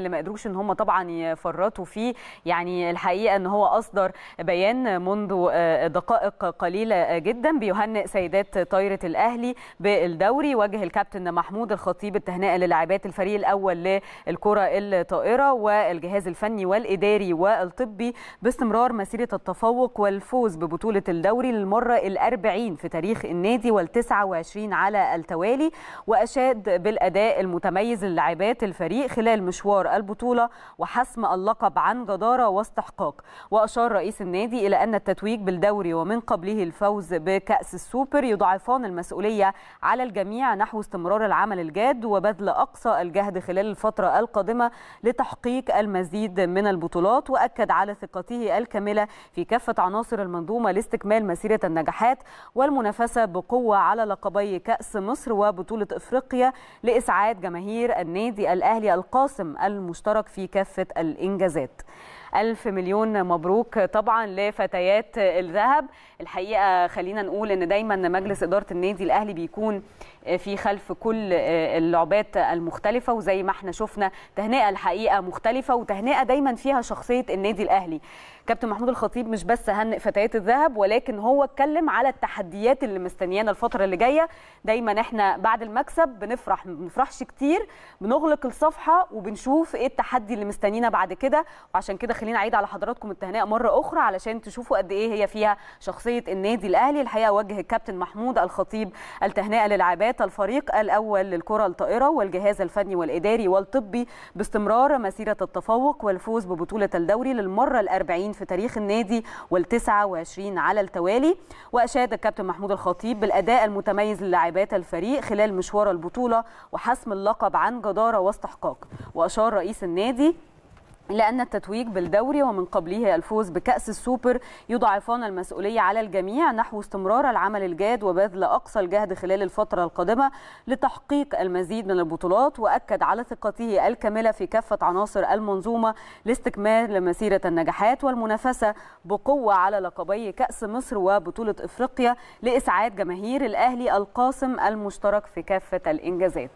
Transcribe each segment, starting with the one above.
اللي ما قدروش ان هم طبعا يفرطوا فيه يعني الحقيقه ان هو اصدر بيان منذ آه، دقائق قليله آه، جدا بيهنئ سيدات طايره الاهلي بالدوري وجه الكابتن محمود الخطيب التهنئه للاعبات الفريق الاول للكره الطائره والجهاز الفني والاداري والطبي باستمرار مسيره التفوق والفوز ببطوله الدوري للمره الأربعين في تاريخ النادي وال29 على التوالي واشاد بالاداء المتميز للاعبات الفريق خلال مشوار البطولة وحسم اللقب عن جدارة واستحقاق وأشار رئيس النادي إلى أن التتويج بالدوري ومن قبله الفوز بكأس السوبر يضاعفان المسؤولية على الجميع نحو استمرار العمل الجاد وبذل أقصى الجهد خلال الفترة القادمة لتحقيق المزيد من البطولات وأكد على ثقته الكاملة في كافة عناصر المنظومة لاستكمال مسيرة النجاحات والمنافسة بقوة على لقبي كأس مصر وبطولة إفريقيا لإسعاد جماهير النادي الأهلي القاسم الم المشترك في كافة الإنجازات ألف مليون مبروك طبعا لفتيات الذهب الحقيقة خلينا نقول أن دايما مجلس إدارة النادي الأهلي بيكون في خلف كل اللعبات المختلفة وزي ما احنا شفنا تهنئة الحقيقة مختلفة وتهنئة دايما فيها شخصية النادي الأهلي كابتن محمود الخطيب مش بس هنئ فتيات الذهب ولكن هو اتكلم على التحديات اللي مستنيانا الفترة اللي جاية دايما احنا بعد المكسب بنفرح ما بنفرحش كتير بنغلق الصفحة وبنشوف ايه التحدي اللي مستنينا بعد كده وعشان كده خليني اعيد على حضراتكم التهنئه مره اخرى علشان تشوفوا قد ايه هي فيها شخصيه النادي الاهلي الحقيقه وجه الكابتن محمود الخطيب التهنئه للعبات الفريق الاول للكره الطائره والجهاز الفني والاداري والطبي باستمرار مسيره التفوق والفوز ببطوله الدوري للمره الأربعين في تاريخ النادي وال29 على التوالي واشاد الكابتن محمود الخطيب بالاداء المتميز للاعبات الفريق خلال مشوار البطوله وحسم اللقب عن جداره واستحقاق واشار رئيس النادي لأن التتويج بالدوري ومن قبله الفوز بكأس السوبر يضاعفان المسؤولية على الجميع نحو استمرار العمل الجاد وبذل أقصى الجهد خلال الفترة القادمة لتحقيق المزيد من البطولات وأكد على ثقته الكاملة في كافة عناصر المنظومة لاستكمال مسيرة النجاحات والمنافسة بقوة على لقبي كأس مصر وبطولة إفريقيا لإسعاد جماهير الأهلي القاسم المشترك في كافة الإنجازات.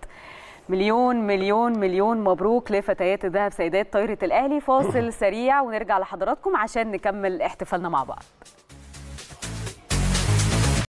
مليون مليون مليون مبروك لفتيات الذهب سيدات طايره الاهلي فاصل سريع ونرجع لحضراتكم عشان نكمل احتفالنا مع بعض